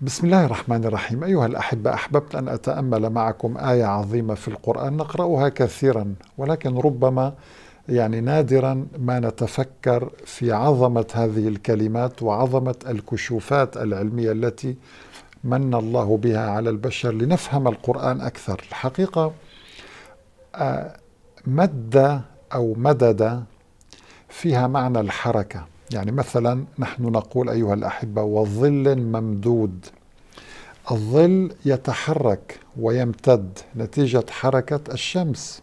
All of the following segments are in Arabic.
بسم الله الرحمن الرحيم أيها الأحبة أحببت أن أتأمل معكم آية عظيمة في القرآن نقرأها كثيرا ولكن ربما يعني نادرا ما نتفكر في عظمة هذه الكلمات وعظمة الكشوفات العلمية التي من الله بها على البشر لنفهم القرآن أكثر الحقيقة آه، مد أو مدد فيها معنى الحركة يعني مثلا نحن نقول أيها الأحبة وظل ممدود الظل يتحرك ويمتد نتيجة حركة الشمس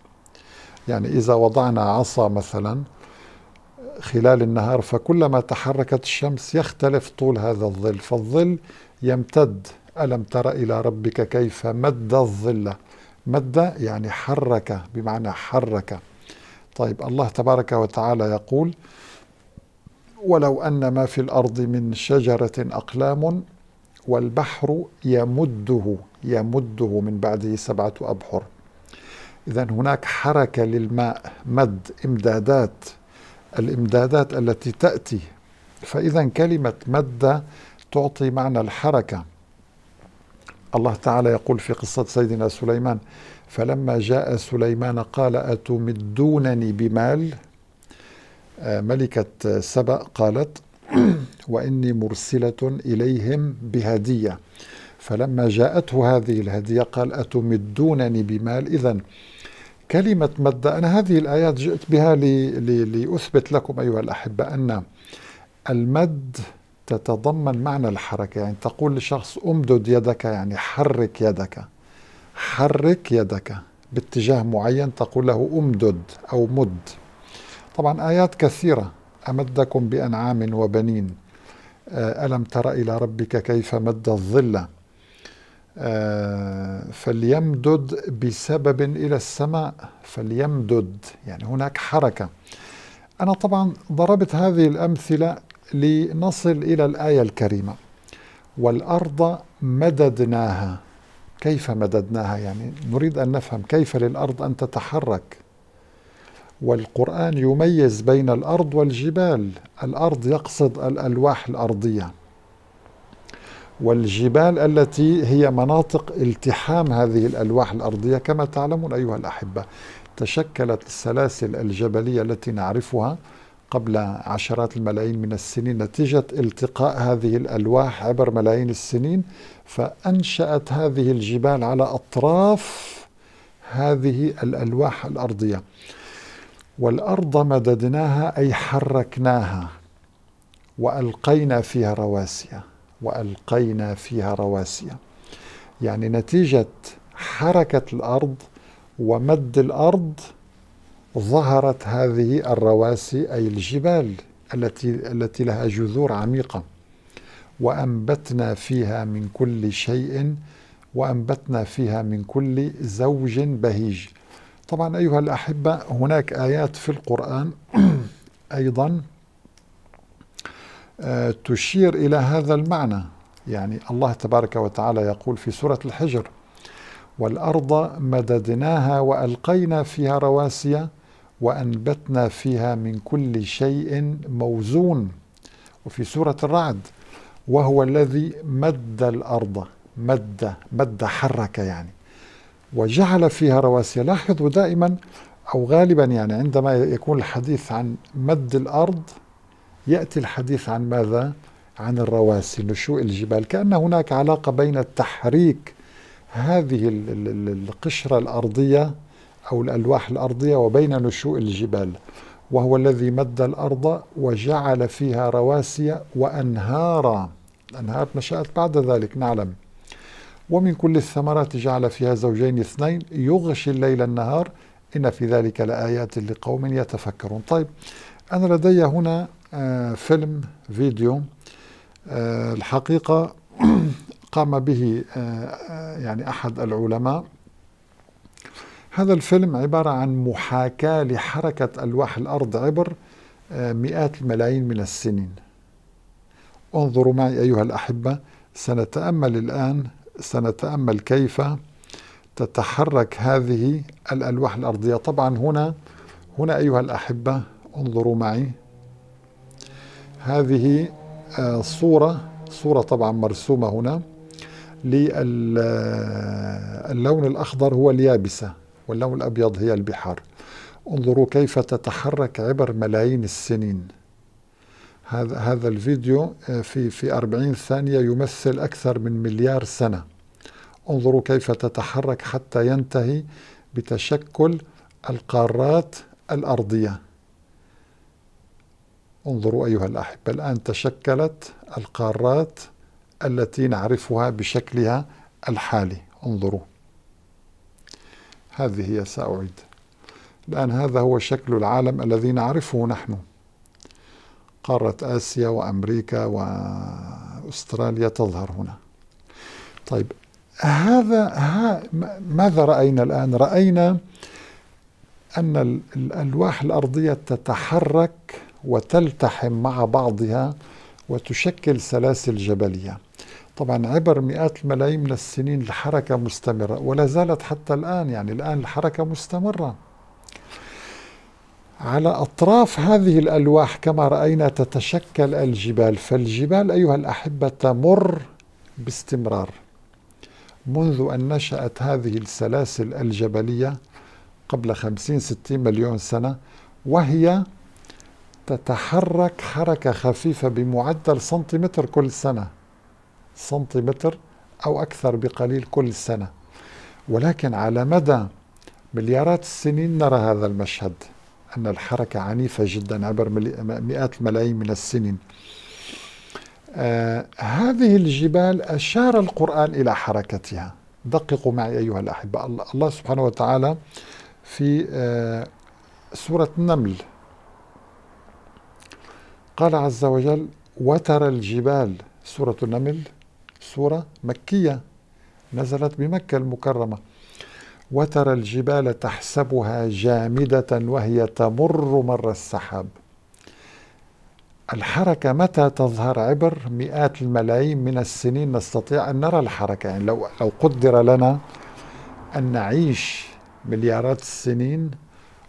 يعني إذا وضعنا عصا مثلا خلال النهار فكلما تحركت الشمس يختلف طول هذا الظل فالظل يمتد ألم تر إلى ربك كيف مد الظل مد يعني حرك بمعنى حرك طيب الله تبارك وتعالى يقول ولو أن ما في الأرض من شجرة أقلام والبحر يمده يمده من بعده سبعة أبحر إذا هناك حركة للماء مد إمدادات الإمدادات التي تأتي فإذا كلمة مد تعطي معنى الحركة الله تعالى يقول في قصة سيدنا سليمان فلما جاء سليمان قال أتمدونني بمال ملكة سبأ قالت وإني مرسلة إليهم بهدية فلما جاءته هذه الهدية قال أتمدونني بمال إذا كلمة مد أنا هذه الآيات جئت بها لي لي لأثبت لكم أيها الأحبة أن المد تتضمن معنى الحركة يعني تقول لشخص أمدد يدك يعني حرك يدك حرك يدك باتجاه معين تقول له أمدد أو مد طبعا آيات كثيرة أمدكم بأنعام وبنين آه، ألم تر إلى ربك كيف مد الظل آه، فليمدد بسبب إلى السماء فليمدد يعني هناك حركة أنا طبعا ضربت هذه الأمثلة لنصل إلى الآية الكريمة والأرض مددناها كيف مددناها يعني نريد أن نفهم كيف للأرض أن تتحرك والقرآن يميز بين الأرض والجبال الأرض يقصد الألواح الأرضية والجبال التي هي مناطق التحام هذه الألواح الأرضية كما تعلمون أيها الأحبة تشكلت السلاسل الجبلية التي نعرفها قبل عشرات الملايين من السنين نتيجة التقاء هذه الألواح عبر ملايين السنين فأنشأت هذه الجبال على أطراف هذه الألواح الأرضية والأرض مددناها أي حركناها وألقينا فيها رواسي وألقينا فيها رواسي يعني نتيجة حركة الأرض ومد الأرض ظهرت هذه الرواسي أي الجبال التي التي لها جذور عميقة وأنبتنا فيها من كل شيء وأنبتنا فيها من كل زوج بهيج طبعا أيها الأحبة هناك آيات في القرآن أيضا آه، تشير إلى هذا المعنى يعني الله تبارك وتعالى يقول في سورة الحجر والأرض مددناها وألقينا فيها رواسي وأنبتنا فيها من كل شيء موزون وفي سورة الرعد وهو الذي مد الأرض مد مد حرك يعني وجعل فيها رواسي لاحظوا دائما أو غالبا يعني عندما يكون الحديث عن مد الأرض يأتي الحديث عن ماذا؟ عن الرواسي نشوء الجبال كأن هناك علاقة بين التحريك هذه القشرة الأرضية أو الألواح الأرضية وبين نشوء الجبال وهو الذي مد الأرض وجعل فيها رواسي وأنهارا الأنهار نشأت بعد ذلك نعلم ومن كل الثمرات جعل فيها زوجين اثنين يغشي الليل النهار إن في ذلك لآيات لقوم يتفكرون طيب أنا لدي هنا آه، فيلم فيديو آه، الحقيقة قام به آه، يعني أحد العلماء هذا الفيلم عبارة عن محاكاة لحركة ألواح الأرض عبر مئات الملايين من السنين انظروا معي أيها الأحبة سنتأمل الآن سنتامل كيف تتحرك هذه الالواح الارضيه طبعا هنا هنا ايها الاحبه انظروا معي هذه آه، صوره صوره طبعا مرسومه هنا للون الاخضر هو اليابسه واللون الابيض هي البحار انظروا كيف تتحرك عبر ملايين السنين هذا هذا الفيديو آه، في في 40 ثانية يمثل أكثر من مليار سنة انظروا كيف تتحرك حتى ينتهي بتشكل القارات الأرضية انظروا أيها الأحبة الآن تشكلت القارات التي نعرفها بشكلها الحالي انظروا هذه هي سأعيد الآن هذا هو شكل العالم الذي نعرفه نحن قارة آسيا وأمريكا وأستراليا تظهر هنا طيب هذا ها ماذا رأينا الآن؟ رأينا أن الألواح الأرضية تتحرك وتلتحم مع بعضها وتشكل سلاسل جبلية طبعا عبر مئات الملايين من السنين الحركة مستمرة ولا زالت حتى الآن يعني الآن الحركة مستمرة على أطراف هذه الألواح كما رأينا تتشكل الجبال فالجبال أيها الأحبة تمر باستمرار منذ أن نشأت هذه السلاسل الجبلية قبل 50 60 مليون سنة وهي تتحرك حركة خفيفة بمعدل سنتيمتر كل سنة سنتيمتر أو أكثر بقليل كل سنة ولكن على مدى مليارات السنين نرى هذا المشهد أن الحركة عنيفة جدا عبر مئات الملايين من السنين آه هذه الجبال أشار القرآن إلى حركتها دققوا معي أيها الأحبة الله سبحانه وتعالى في آه سورة النمل قال عز وجل وترى الجبال سورة النمل سورة مكية نزلت بمكة المكرمة وترى الجبال تحسبها جامدة وهي تمر مر السحاب الحركة متى تظهر عبر مئات الملايين من السنين نستطيع أن نرى الحركة يعني لو, لو قدر لنا أن نعيش مليارات السنين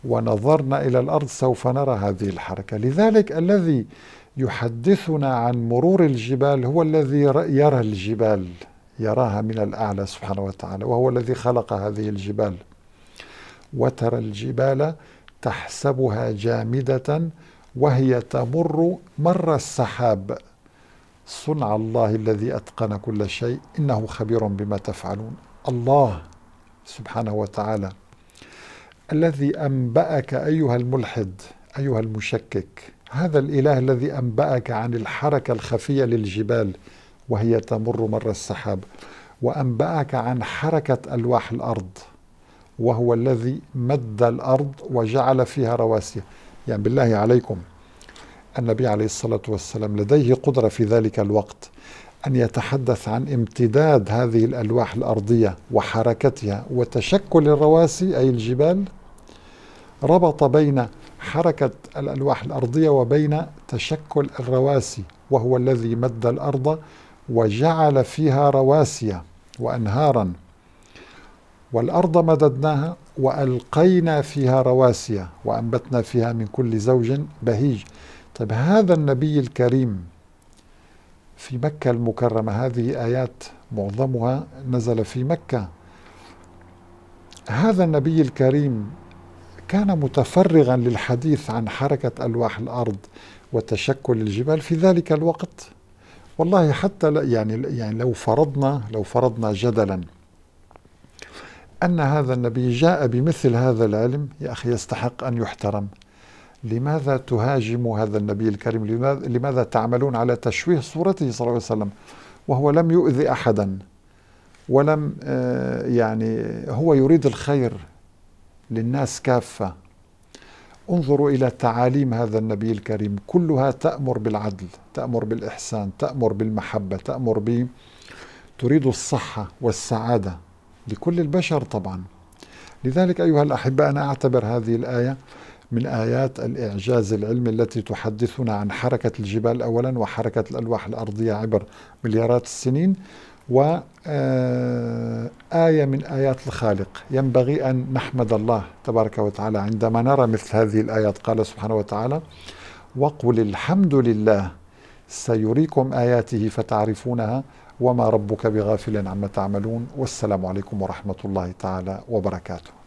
ونظرنا إلى الأرض سوف نرى هذه الحركة لذلك الذي يحدثنا عن مرور الجبال هو الذي يرى الجبال يراها من الأعلى سبحانه وتعالى وهو الذي خلق هذه الجبال وترى الجبال تحسبها جامدة وهي تمر مر السحاب صنع الله الذي أتقن كل شيء إنه خبير بما تفعلون الله سبحانه وتعالى الذي أنبأك أيها الملحد أيها المشكك هذا الإله الذي أنبأك عن الحركة الخفية للجبال وهي تمر مر السحاب وأنبأك عن حركة ألواح الأرض وهو الذي مد الأرض وجعل فيها رواسي يعني بالله عليكم النبي عليه الصلاة والسلام لديه قدرة في ذلك الوقت أن يتحدث عن امتداد هذه الألواح الأرضية وحركتها وتشكل الرواسي أي الجبال ربط بين حركة الألواح الأرضية وبين تشكل الرواسي وهو الذي مد الأرض وجعل فيها رواسي وأنهارا والأرض مددناها وألقينا فيها رواسي وأنبتنا فيها من كل زوج بهيج طيب هذا النبي الكريم في مكة المكرمة هذه آيات معظمها نزل في مكة هذا النبي الكريم كان متفرغا للحديث عن حركة ألواح الأرض وتشكل الجبال في ذلك الوقت والله حتى يعني يعني لو فرضنا لو فرضنا جدلا أن هذا النبي جاء بمثل هذا العلم يا أخي يستحق أن يحترم لماذا تهاجم هذا النبي الكريم لماذا تعملون على تشويه صورته صلى الله عليه وسلم وهو لم يؤذي أحدا ولم آه، يعني هو يريد الخير للناس كافة انظروا إلى تعاليم هذا النبي الكريم كلها تأمر بالعدل تأمر بالإحسان تأمر بالمحبة تأمر ب تريد الصحة والسعادة لكل البشر طبعا لذلك أيها الأحبة أنا أعتبر هذه الآية من آيات الإعجاز العلمي التي تحدثنا عن حركة الجبال أولا وحركة الألواح الأرضية عبر مليارات السنين وآية آه، من آيات الخالق ينبغي أن نحمد الله تبارك وتعالى عندما نرى مثل هذه الآيات قال سبحانه وتعالى وقل الحمد لله سيريكم آياته فتعرفونها وما ربك بغافل عما تعملون والسلام عليكم ورحمة الله تعالى وبركاته